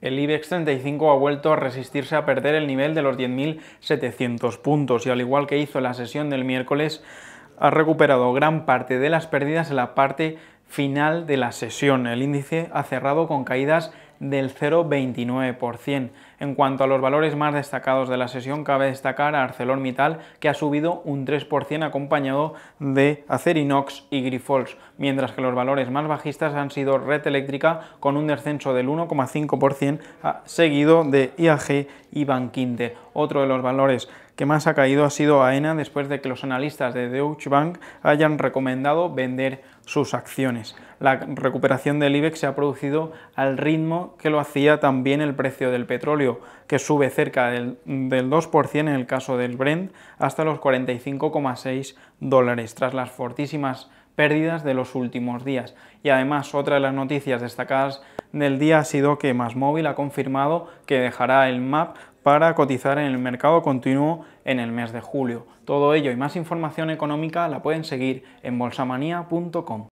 El IBEX 35 ha vuelto a resistirse a perder el nivel de los 10.700 puntos y al igual que hizo la sesión del miércoles, ha recuperado gran parte de las pérdidas en la parte final de la sesión. El índice ha cerrado con caídas del 0,29%. En cuanto a los valores más destacados de la sesión, cabe destacar a ArcelorMittal, que ha subido un 3% acompañado de Acerinox y Grifols, mientras que los valores más bajistas han sido Red Eléctrica, con un descenso del 1,5%, seguido de IAG y Otro de los valores que más ha caído ha sido AENA después de que los analistas de Deutsche Bank hayan recomendado vender sus acciones. La recuperación del IBEX se ha producido al ritmo que lo hacía también el precio del petróleo, que sube cerca del, del 2% en el caso del Brent hasta los 45,6 dólares, tras las fortísimas pérdidas de los últimos días. Y además, otra de las noticias destacadas del día ha sido que Masmóvil ha confirmado que dejará el MAP para cotizar en el mercado continuo en el mes de julio. Todo ello y más información económica la pueden seguir en bolsamanía.com.